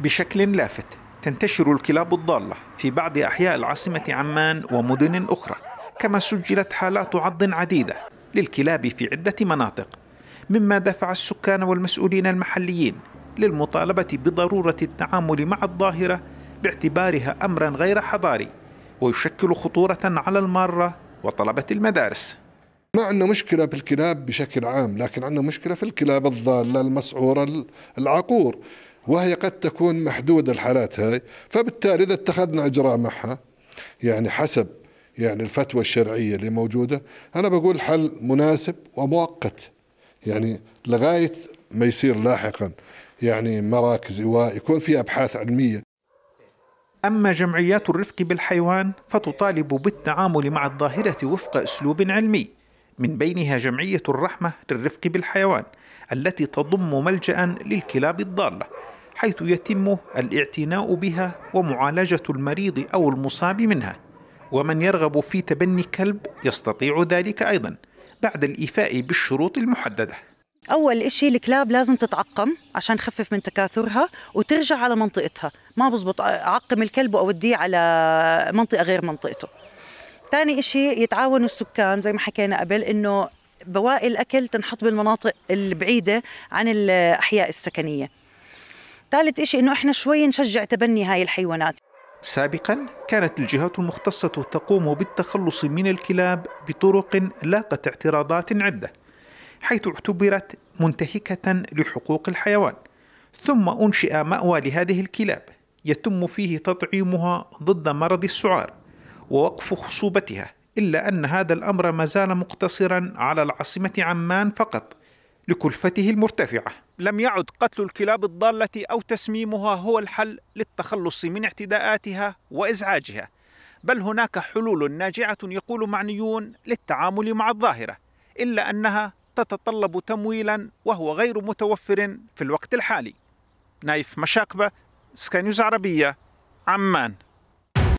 بشكل لافت تنتشر الكلاب الضالة في بعض أحياء العاصمة عمان ومدن أخرى كما سجلت حالات عض عديدة للكلاب في عدة مناطق مما دفع السكان والمسؤولين المحليين للمطالبة بضرورة التعامل مع الظاهرة باعتبارها أمرا غير حضاري ويشكل خطورة على المارة وطلبة المدارس ما عندنا مشكلة بالكلاب بشكل عام لكن عندنا مشكلة في الكلاب الضالة المسعورة العقور وهي قد تكون محدودة الحالات هاي فبالتالي إذا اتخذنا إجراء معها يعني حسب يعني الفتوى الشرعية اللي موجودة أنا بقول حل مناسب ومؤقت يعني لغاية ما يصير لاحقا يعني مراكز إيواء يكون في أبحاث علمية أما جمعيات الرفق بالحيوان فتطالب بالتعامل مع الظاهرة وفق أسلوب علمي من بينها جمعية الرحمة للرفق بالحيوان التي تضم ملجأ للكلاب الضالة حيث يتم الاعتناء بها ومعالجة المريض أو المصاب منها ومن يرغب في تبني كلب يستطيع ذلك أيضا بعد الإيفاء بالشروط المحددة أول إشي الكلاب لازم تتعقم عشان نخفف من تكاثرها وترجع على منطقتها ما بزبط أعقم الكلب وأوديه على منطقة غير منطقته ثاني إشي يتعاونوا السكان زي ما حكينا قبل إنه بواقي الأكل تنحط بالمناطق البعيدة عن الأحياء السكنية ثالث شيء إنه إحنا شوي نشجع تبني هاي الحيوانات سابقا كانت الجهات المختصة تقوم بالتخلص من الكلاب بطرق لاقت اعتراضات عدة حيث اعتبرت منتهكة لحقوق الحيوان ثم أنشئ مأوى لهذه الكلاب يتم فيه تطعيمها ضد مرض السعار ووقف خصوبتها إلا أن هذا الأمر ما زال مقتصرا على العاصمة عمان فقط لكلفته المرتفعة لم يعد قتل الكلاب الضالة أو تسميمها هو الحل للتخلص من اعتداءاتها وإزعاجها بل هناك حلول ناجعة يقول معنيون للتعامل مع الظاهرة إلا أنها تتطلب تمويلا وهو غير متوفر في الوقت الحالي نايف مشاكبة سكانيوز عربية عمان